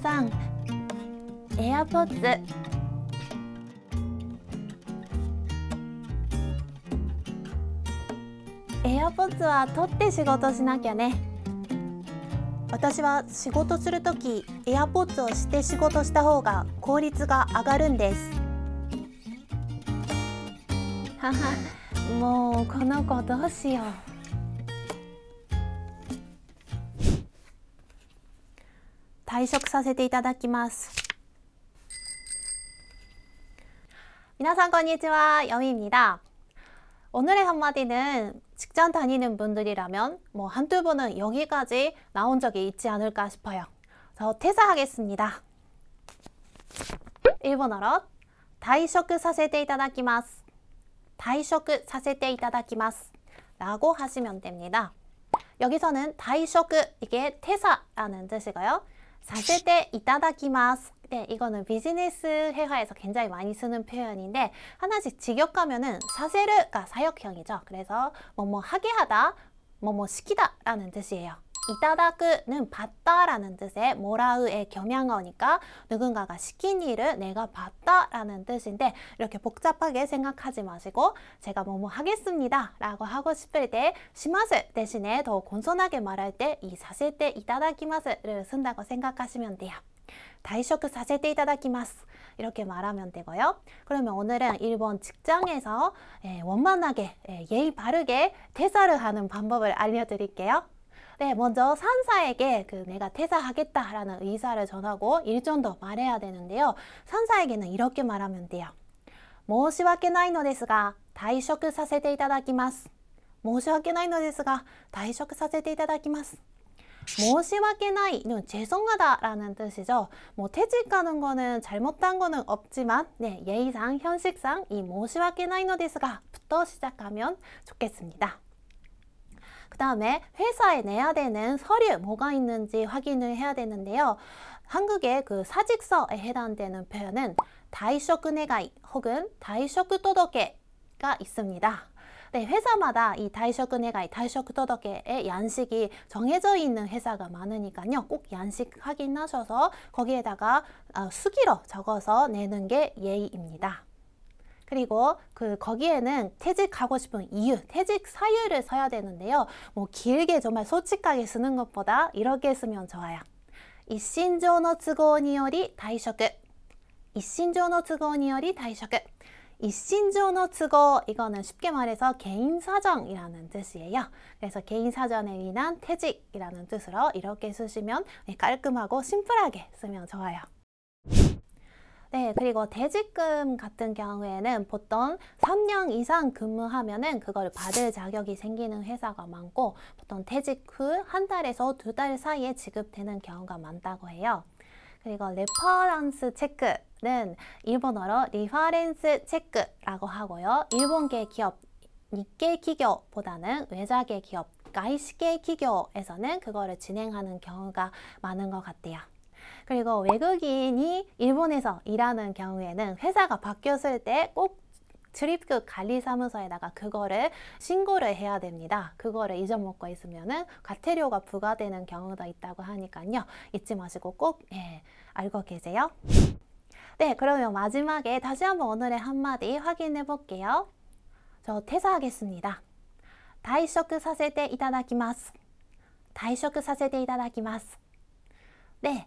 さん AirPods エアポッツは取って仕事しなきゃね私は仕事する時エアポッツをして仕事した方が効率が上がるんですははもうこの子どうしよう 退職させていただきます皆さんこんにちは여미입니다 오늘의 한마디는 직장 다니는 분들이라면 뭐 한두 번은 여기까지 나온 적이 있지 않을까 싶어요 저 퇴사하겠습니다 일본어로 다이쇼크 사세테 이다다키마스 다이쇼크 사세테 이다다키마스 라고 하시면 됩니다. 여기서는 다이쇼크 이게 퇴사라는 뜻이고요. 사세때 이따다키마스 네, 이거는 비즈니스 회화에서 굉장히 많이 쓰는 표현인데 하나씩 직역하면은 사세르가 사역형이죠. 그래서 뭐뭐 하게 하다, 뭐뭐 시키다 라는 뜻이에요. 이다다크는 봤다라는 뜻의 모라우의 겸양어니까 누군가가 시킨 일을 내가 봤다라는 뜻인데 이렇게 복잡하게 생각하지 마시고 제가 뭐뭐 하겠습니다 라고 하고 싶을 때 시마스 대신에 더 건선하게 말할 때 이 사실 때 이다다키마스를 쓴다고 생각하시면 돼요. 다이쇼크 사실 때 이다다키마스 이렇게 말하면 되고요. 그러면 오늘은 일본 직장에서 예, 원만하게 예, 예의 바르게 퇴사를 하는 방법을 알려드릴게요. 네, 먼저 산사에게 그 내가 퇴사하겠다라는 의사를 전하고 일정도 말해야 되는데요. 산사에게는 이렇게 말하면 돼요. 申し訳ないのですが退職させていただきます。申し訳ないのですが退職させていただきます。 모시와게나이는 죄송하다라는 뜻이죠. 뭐 퇴직하는 거는 잘못한 거는 없지만 네, 예의상 현식상 이 모시와게나이노데스가부터 시작하면 좋겠습니다. 다음에 회사에 내야 되는 서류 뭐가 있는지 확인을 해야 되는데요. 한국의 그 사직서에 해당되는 표현은 다이쇼크네가이 혹은 다이쇼크 도덕게가 있습니다. 네, 회사마다 이 다이쇼크네가이, 다이쇼크도덕게의 양식이 정해져 있는 회사가 많으니까요. 꼭 양식 확인하셔서 거기에다가 아, 수기로 적어서 내는 게 예의입니다. 그리고 그 거기에는 퇴직하고 싶은 이유, 퇴직 사유를 써야 되는데요. 뭐 길게 정말 솔직하게 쓰는 것보다 이렇게 쓰면 좋아요. 일신조의 都合により退職. 일신조의 都合により退職. 일신조의 都合 이거는 쉽게 말해서 개인 사정이라는 뜻이에요. 그래서 개인 사정에 의한 퇴직이라는 뜻으로 이렇게 쓰시면 깔끔하고 심플하게 쓰면 좋아요. 네, 그리고 대지금 같은 경우에는 보통 3년 이상 근무하면은 그걸 받을 자격이 생기는 회사가 많고 보통 퇴직 후 한 달에서 두 달 사이에 지급되는 경우가 많다고 해요. 그리고 레퍼런스 체크는 일본어로 리퍼렌스 체크라고 하고요. 일본계 기업, 니케 기업보다는 외자계 기업, 가이시계 기업에서는 그거를 진행하는 경우가 많은 것 같아요. 그리고 외국인이 일본에서 일하는 경우에는 회사가 바뀌었을 때 꼭 출입국 관리사무소에다가 그거를 신고를 해야 됩니다. 그거를 잊어먹고 있으면은 과태료가 부과되는 경우도 있다고 하니까요. 잊지 마시고 꼭 예, 알고 계세요. 네, 그러면 마지막에 다시 한번 오늘의 한마디 확인해 볼게요. 저 퇴사하겠습니다.退職させていただきます. 退職させていただきます. 네,